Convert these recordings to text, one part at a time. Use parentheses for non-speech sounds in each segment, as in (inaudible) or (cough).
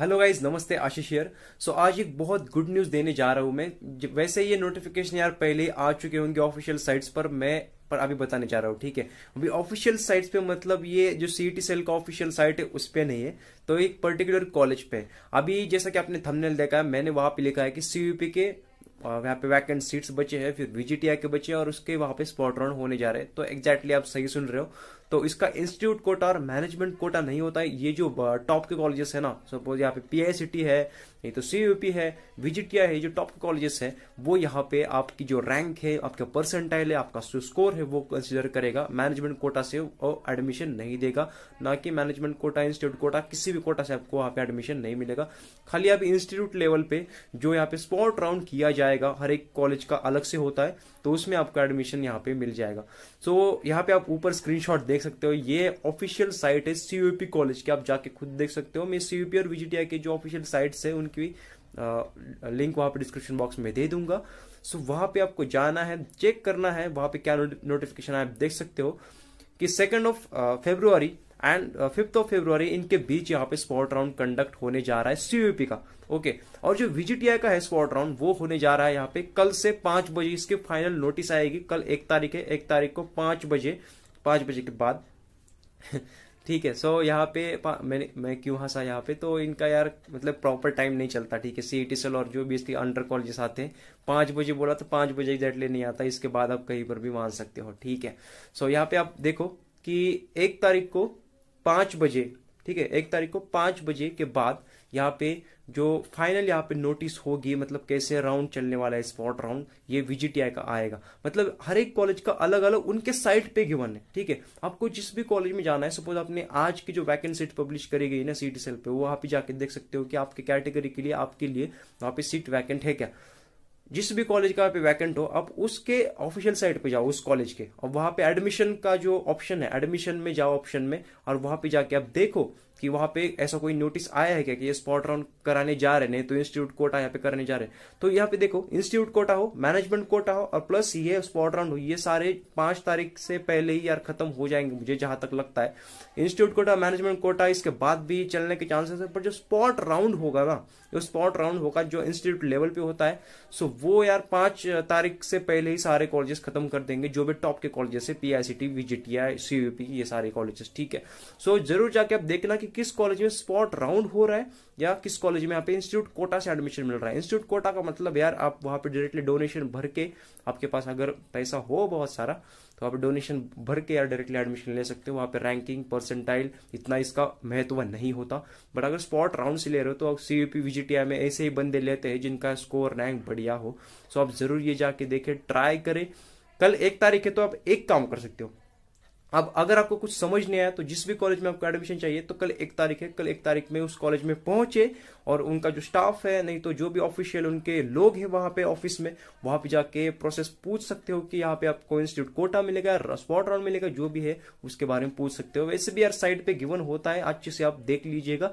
Hello guys नमस्ते आशीष here so आज एक बहुत गुड न्यूज़ देने जा रहा हूं मैं वैसे ये नोटिफिकेशन यार पहले आ चुके होंगे ऑफिशियल साइट्स पर मैं पर अभी बताने जा रहा हूँ ठीक है अभी ऑफिशियल साइट्स पे मतलब ये जो सी टी सेल का ऑफिशियल साइट है उस पर नहीं है तो एक पर्टिकुलर कॉलेज पे अभी जैसा कि आपने थमनेल देखा है मैंने वहां पे लिखा है कि सीयूपी के वहाँ पे वैकेंट सीट्स बचे हैं फिर वीजीटीआई के बचे हैं और उसके वहाँ पे स्पॉट राउंड होने जा रहे हैं तो एक्जैक्टली exactly आप सही सुन रहे हो तो इसका इंस्टीट्यूट कोटा और मैनेजमेंट कोटा नहीं होता है ये जो टॉप के कॉलेजेस है ना सपोज यहाँ पे पी है नहीं तो सी है विजिट किया है जो टॉप के कॉलेजेस है वो यहाँ पे आपकी जो रैंक है आपका परसेंटाइल है आपका जो स्कोर है वो कंसिडर करेगा मैनेजमेंट कोटा से एडमिशन नहीं देगा ना कि मैनेजमेंट कोटा इंस्टीट्यूट कोटा किसी भी कोटा से आपको वहाँ पे एडमिशन नहीं मिलेगा खाली आप इंस्टीट्यूट लेवल पे जो यहाँ पे स्पॉट राउंड किया जाएगा हर एक कॉलेज का अलग से होता है तो उसमें आपका एडमिशन यहाँ पे मिल जाएगा सो so, यहाँ पे आप ऊपर स्क्रीनशॉट देख सकते हो ये ऑफिशियल साइट है सीयूपी कॉलेज की आप जाके खुद देख सकते हो मैं सीयूपी और विजिटिया के जो ऑफिशियल साइट्स है उनकी भी लिंक वहाँ पे डिस्क्रिप्शन बॉक्स में दे दूंगा सो so, वहाँ पे आपको जाना है चेक करना है वहाँ पे क्या नोटिफिकेशन आप देख सकते हो कि second of February and fifth of February इनके बीच यहाँ पे स्पॉट राउंड कंडक्ट होने जा रहा है सीयूपी का ओके okay. और जो वीजीटीआई का है स्पॉट राउंड वो होने जा रहा है यहाँ पे कल से पांच बजे इसके फाइनल नोटिस आएगी कल एक तारीख है एक तारीख को पांच बजे पांच बजे के बाद (laughs) ठीक है सो so, यहाँ पे मैंने मैं क्यों हंसा यहाँ पे तो इनका यार मतलब प्रॉपर टाइम नहीं चलता ठीक है सी सेल e और जो भी इसके अंडर कॉलेजेस आते हैं पांच बजे बोला तो पांच बजे एग्जैक्टली नहीं आता इसके बाद आप कहीं पर भी मान सकते हो ठीक है सो so, यहाँ पे आप देखो कि एक तारीख को पांच बजे ठीक है एक तारीख को पांच बजे के बाद यहाँ पे जो फाइनल यहाँ पे नोटिस होगी मतलब कैसे राउंड चलने वाला है स्पॉट राउंड ये वीजीटीआई का आएगा मतलब हर एक कॉलेज का अलग अलग उनके साइट पे गिवन है ठीक है आपको जिस भी कॉलेज में जाना है सपोज आपने आज की जो वैकेंट सीट पब्लिश करी गई ना सीट सेल पे वो आप जाके देख सकते हो कि आपके कैटेगरी के लिए आपके लिए वहां पे सीट वैकेंट है क्या जिस भी कॉलेज का पे वैकेंट हो आप उसके ऑफिशियल साइट पे जाओ उस कॉलेज के और वहां पे एडमिशन का जो ऑप्शन है एडमिशन में जाओ ऑप्शन में और वहां पे जाके आप देखो कि वहां पे ऐसा कोई नोटिस आया है क्या कि ये स्पॉट राउंड कराने जा रहे नहीं तो इंस्टीट्यूट कोटा यहाँ पे करने जा रहे तो यहाँ पे देखो इंस्टीट्यूट कोटा हो मैनेजमेंट कोटा हो और प्लस ये स्पॉट राउंड हो ये सारे पांच तारीख से पहले ही यार खत्म हो जाएंगे मुझे जहां तक लगता है इंस्टीट्यूट कोटा मैनेजमेंट कोटा इसके बाद भी चलने के चांसेस है पर जो स्पॉट राउंड होगा ना जो स्पॉट राउंड होगा जो इंस्टीट्यूट लेवल पे होता है सो वो यार पांच तारीख से पहले ही सारे कॉलेजेस खत्म कर देंगे जो भी टॉप के कॉलेजेस है P I C T VJTI ये सारे कॉलेजेस ठीक है सो so, जरूर जाके आप देखना कि किस कॉलेज में स्पॉट राउंड हो रहा है या किस कॉलेज में यहाँ पे इंस्टीट्यूट कोटा से एडमिशन मिल रहा है इंस्टीट्यूट कोटा का मतलब यार आप वहां पर डायरेक्टली डोनेशन भर के आपके पास अगर पैसा हो बहुत सारा तो आप डोनेशन भर के यार डायरेक्टली एडमिशन ले सकते हो वहाँ पे रैंकिंग परसेंटाइल इतना इसका महत्व नहीं होता बट अगर स्पॉट राउंड से ले रहे हो तो आप C U P V J T I में ऐसे ही बंदे लेते हैं जिनका स्कोर रैंक बढ़िया हो सो आप जरूर ये जाके देखें ट्राई करें कल एक तारीख है तो आप एक काम कर सकते हो अब अगर आपको कुछ समझ नहीं आया तो जिस भी कॉलेज में आपको एडमिशन चाहिए तो कल एक तारीख है कल एक तारीख में उस कॉलेज में पहुंचे और उनका जो स्टाफ है नहीं तो जो भी ऑफिशियल उनके लोग हैं वहां पे ऑफिस में वहां पे जाके प्रोसेस पूछ सकते हो कि यहाँ पे आपको इंस्टीट्यूट कोटा मिलेगा स्पॉट राउंड मिलेगा जो भी है उसके बारे में पूछ सकते हो वैसे भी यार साइट पे गिवन होता है अच्छे से आप देख लीजिएगा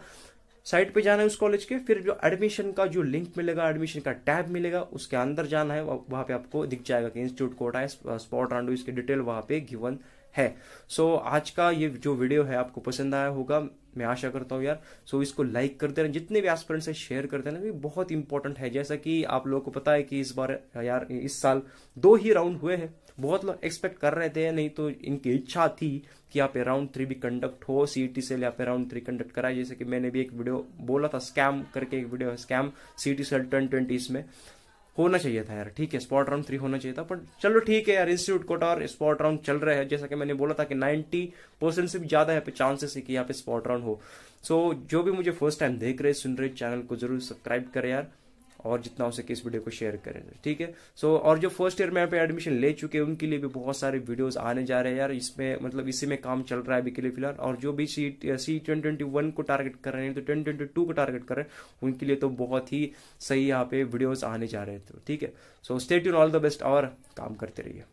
साइट पे जाना है उस कॉलेज के फिर जो एडमिशन का जो लिंक मिलेगा एडमिशन का टैब मिलेगा उसके अंदर जाना है वहां पे आपको दिख जाएगा कि इंस्टीट्यूट कोटा है स्पॉट राउंड इसके डिटेल वहां पे गिवन है सो so, आज का ये जो वीडियो है आपको पसंद आया होगा मैं आशा करता हूँ यार सो so, इसको लाइक कर देना जितने भी एस्पिरेंट्स से शेयर करते ये बहुत इंपॉर्टेंट है जैसा कि आप लोगों को पता है कि इस बार यार इस साल दो ही राउंड हुए हैं बहुत लोग एक्सपेक्ट कर रहे थे नहीं तो इनकी इच्छा थी कि आप राउंड थ्री भी कंडक्ट हो सीईटी सेल e या राउंड थ्री कंडक्ट कराए जैसे कि मैंने भी एक वीडियो बोला था स्कैम करके एक वीडियो है scam CET cell ten twenty इसमें होना चाहिए था यार ठीक है स्पॉट राउंड थ्री होना चाहिए था पर चलो ठीक है यार इंस्टीट्यूट कोटा और स्पॉट राउंड चल रहे हैं जैसा कि मैंने बोला था कि नाइनटी परसेंट से भी ज्यादा है चांसेस है कि यहाँ पे स्पॉट राउंड हो सो so, जो भी मुझे फर्स्ट टाइम देख रहे सुन रहे चैनल को जरूर सब्सक्राइब करें यार और जितना हो सके इस वीडियो को शेयर करें ठीक है सो और जो फर्स्ट ईयर में यहाँ पे एडमिशन ले चुके हैं उनके लिए भी बहुत सारे वीडियोस आने जा रहे हैं यार इसमें मतलब इसी में काम चल रहा है अभी के लिए फिलहाल और जो भी C C twenty twenty one को टारगेट कर रहे हैं तो ट्वेंटी ट्वेंटी टू को टारगेट कर रहे हैं उनके लिए तो बहुत ही सही यहाँ पे वीडियोज आने जा रहे हैं तो ठीक है सो स्टेट यून ऑल द बेस्ट और काम करते रहिए